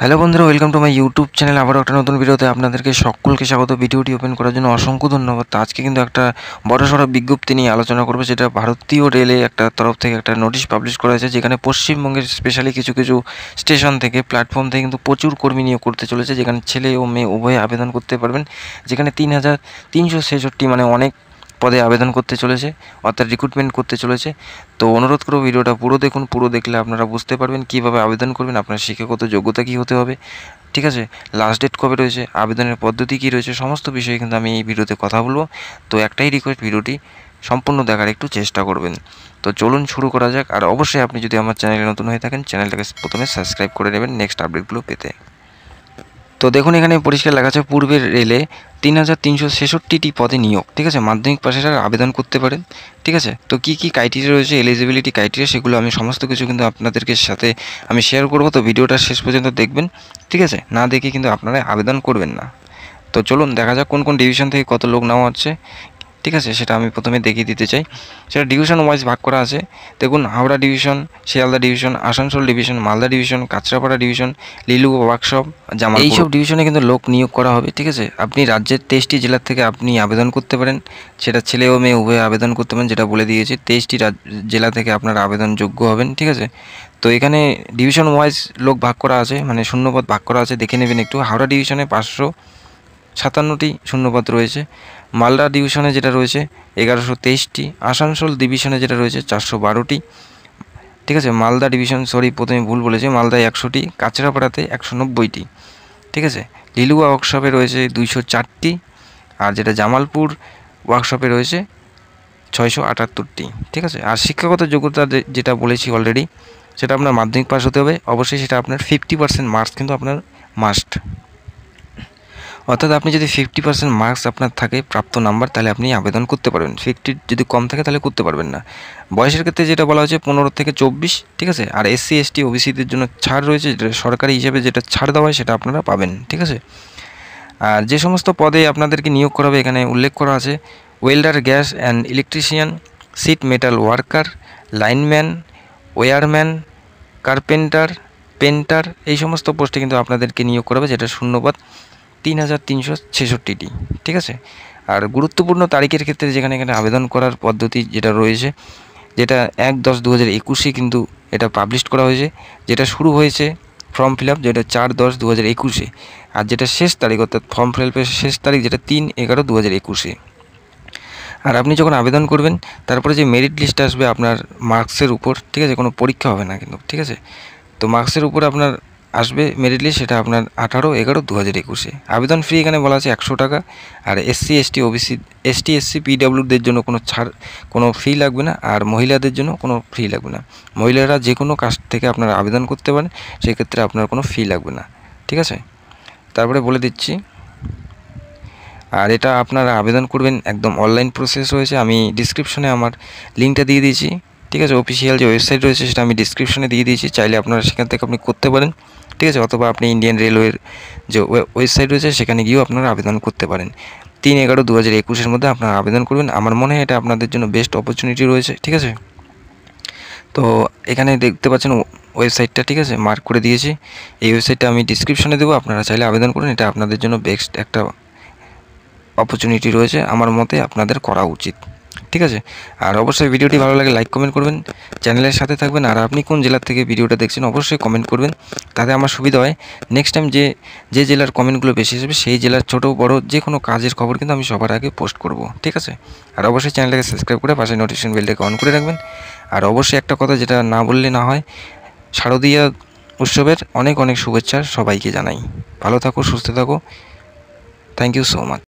hello বন্ধুরা welcome to my YouTube channel আবারও একটা নতুন ভিডিওতে আপনাদেরকে সকলকে স্বাগত ভিডিওটি ওপেন করার জন্য অসংখ্য ধন্যবাদ আজকে কিন্তু একটা বড়সড় বিজ্ঞপ্তি নিয়ে আলোচনা করবো সেটা ভারতীয় রেলে একটা তরফ থেকে একটা নোটিশ পাবলিশ করা হয়েছে যেখানে পশ্চিমবঙ্গের স্পেশালি কিছু কিছু স্টেশন থেকে প্ল্যাটফর্ম থেকে কিন্তু প্রচুর কর্মী নিয়োগ করতে চলেছে যেখানে ছেলে ও মেয়ে উভয়ে আবেদন করতে পারবেন যেখানে তিন হাজার তিনশো ছেষট্টি মানে অনেক পদে আবেদন করতে চলেছে অর্থাৎ রিক্রুটমেন্ট করতে চলেছে তো অনুরোধ করব ভিডিওটা পুরো দেখুন পুরো দেখলে আপনারা বুঝতে পারবেন কিভাবে আবেদন করবেন আপনার শিক্ষাগত যোগ্যতা কী হতে হবে ঠিক আছে লাস্ট ডেট কবে রয়েছে আবেদনের পদ্ধতি কী রয়েছে সমস্ত বিষয়ে কিন্তু আমি এই ভিডিওতে কথা বলবো তো একটাই রিকোয়েস্ট ভিডিওটি সম্পূর্ণ দেখার একটু চেষ্টা করবেন তো চলুন শুরু করা যাক আর অবশ্যই আপনি যদি আমার চ্যানেলে নতুন হয়ে থাকেন চ্যানেলটাকে প্রথমে সাবস্ক্রাইব করে নেবেন নেক্সট আপডেটগুলো পেতে তো দেখুন এখানে পরিষ্কার লেখা আছে পূর্বের রেলে তিন হাজার তিনশো ছেষট্টিটি পদে নিয়োগ ঠিক আছে মাধ্যমিক পাশেরা আবেদন করতে পারেন ঠিক আছে তো কি কি ক্রাইটেরিয়া রয়েছে এলিজিবিলিটি ক্রাইটেরিয়া সেগুলো আমি সমস্ত কিছু কিন্তু আপনাদেরকে সাথে আমি শেয়ার করবো তো ভিডিওটা শেষ পর্যন্ত দেখবেন ঠিক আছে না দেখে কিন্তু আপনারা আবেদন করবেন না তো চলুন দেখা যাক কোন কোন ডিভিশন থেকে কত লোক নেওয়া হচ্ছে ঠিক আছে সেটা আমি প্রথমে দেখিয়ে দিতে চাই সেটা ডিভিশন ওয়াইজ ভাগ করা আছে দেখুন Howrah division Sealdah division Asansol division Malda division Kanchrapara division Liluah workshop জামা এইসব ডিভিশনে কিন্তু লোক নিয়োগ করা হবে ঠিক আছে আপনি রাজ্যের তেইশটি জেলার থেকে আপনি আবেদন করতে পারেন সেটা ছেলে ও মেয়ে উভয়ে আবেদন করতে পারেন যেটা বলে দিয়েছি তেইশটি জেলা থেকে আপনার আবেদনযোগ্য হবেন ঠিক আছে তো এখানে ডিভিশন ওয়াইজ লোক ভাগ করা আছে মানে শূন্যপদ ভাগ করা আছে দেখে নেবেন একটু হাওড়া ডিভিশনে পাঁচশো সাতান্নটি শূন্যপদ রয়েছে মালদা ডিভিশনে যেটা রয়েছে এগারোশো তেইশটি আসানসোল ডিভিশনে যেটা রয়েছে চারশো বারোটি ঠিক আছে মালদা ডিভিশন সরি প্রথমে ভুল বলেছে মালদায় একশোটি কাঁচরাপাড়াতে একশো নব্বইটি ঠিক আছে লিলুয়া ওয়ার্কশপে রয়েছে দুইশো চারটি আর যেটা জামালপুর ওয়ার্কশপে রয়েছে ছয়শো আটাত্তরটি ঠিক আছে আর শিক্ষাগত যোগ্যতা যেটা বলেছি অলরেডি সেটা আপনার মাধ্যমিক পাস হতে হবে অবশ্যই সেটা আপনার ফিফটি পার্সেন্ট মার্কস কিন্তু আপনার মাস্ট অর্থাৎ আপনি যদি ফিফটি পার্সেন্ট মার্কস আপনার থাকে প্রাপ্ত নাম্বার তাহলে আপনি আবেদন করতে পারবেন ফিফটি যদি কম থাকে তাহলে করতে পারবেন না বয়সের ক্ষেত্রে যেটা বলা হয়েছে পনেরো থেকে চব্বিশ ঠিক আছে আর এসসি এসটি ওবিসিদের জন্য ছাড় রয়েছে সরকারি হিসাবে যেটা ছাড় দেওয়া হয় সেটা আপনারা পাবেন ঠিক আছে আর যে সমস্ত পদে আপনাদেরকে নিয়োগ করা হবে এখানে উল্লেখ করা আছে welder gas and electrician sheet metal worker lineman wireman carpenter painter এই সমস্ত পোস্টে কিন্তু আপনাদেরকে নিয়োগ করা হবে যেটা শূন্যপদ তিন হাজার তিনশো ছেষট্টিটি ঠিক আছে আর গুরুত্বপূর্ণ তারিখের ক্ষেত্রে যেখানে এখানে আবেদন করার পদ্ধতি যেটা রয়েছে যেটা এক দশ দু হাজার একুশে কিন্তু এটা পাবলিশ করা হয়েছে যেটা শুরু হয়েছে ফর্ম ফিল আপ যেটা চার দশ দু হাজার একুশে আর যেটা শেষ তারিখ অর্থাৎ ফর্ম ফিল আপের শেষ তারিখ যেটা তিন এগারো দু হাজার একুশে আর আপনি যখন আবেদন করবেন তারপরে যে মেরিট লিস্ট আসবে আপনার মার্কসের উপর ঠিক আছে কোনো পরীক্ষা হবে না কিন্তু ঠিক আছে তো মার্কসের উপর আপনার আসবে মেরিট লিস্ট সেটা আপনার আঠারো এগারো দু হাজার একুশে আবেদন ফি এখানে বলা আছে একশো টাকা আর SC ST OBC ST SC পিডাব্লিউদের জন্য কোনো ছাড় কোনো ফি লাগবে না আর মহিলাদের জন্য কোনো ফি লাগবে না মহিলারা যে কোনো কাজ থেকে আপনারা আবেদন করতে পারেন সেক্ষেত্রে আপনার কোনো ফি লাগবে না ঠিক আছে তারপরে বলে দিচ্ছি আর এটা আপনারা আবেদন করবেন একদম অনলাইন প্রসেস হয়েছে আমি ডিসক্রিপশনে আমার লিঙ্কটা দিয়ে দিয়েছি ঠিক আছে অফিসিয়াল যে ওয়েবসাইট রয়েছে সেটা আমি ডিসক্রিপশনে দিয়ে দিয়েছি চাইলে আপনারা সেখান থেকে আপনি করতে পারেন ঠিক আছে অথবা আপনি ইন্ডিয়ান রেলওয়ের যে ওয়েবসাইট রয়েছে সেখানে গিয়েও আপনারা আবেদন করতে পারেন তিন এগারো দু হাজার একুশের মধ্যে আপনারা আবেদন করবেন আমার মনে হয় এটা আপনাদের জন্য বেস্ট অপরচুনিটি রয়েছে ঠিক আছে তো এখানে দেখতে পাচ্ছেন ওয়েবসাইটটা ঠিক আছে মার্ক করে দিয়েছি এই ওয়েবসাইটটা আমি ডিসক্রিপশানে দেবো আপনারা চাইলে আবেদন করুন এটা আপনাদের জন্য বেস্ট একটা অপরচুনিটি রয়েছে আমার মতে আপনাদের করা উচিত ঠিক আছে আর অবশ্যই ভিডিওটি ভালো লাগে লাইক কমেন্ট করবেন চ্যানেলের সাথে থাকবেন আর আপনি কোন জেলার থেকে ভিডিওটা দেখছেন অবশ্যই কমেন্ট করবেন তাতে আমার সুবিধা হয় নেক্সট টাইম যে যে জেলার কমেন্টগুলো বেশি আসবে সেই জেলার ছোটো বড় যে কোনো কাজের খবর কিন্তু আমি সবার আগে পোস্ট করব ঠিক আছে আর অবশ্যই চ্যানেলটাকে সাবস্ক্রাইব করে পাশে নোটিফিকেশন বেলটাকে অন করে রাখবেন আর অবশ্যই একটা কথা যেটা না বললে না হয় শারদীয়া উৎসবের অনেক অনেক শুভেচ্ছা সবাইকে জানাই ভালো থাকো সুস্থ থাকো থ্যাংক ইউ সো মাচ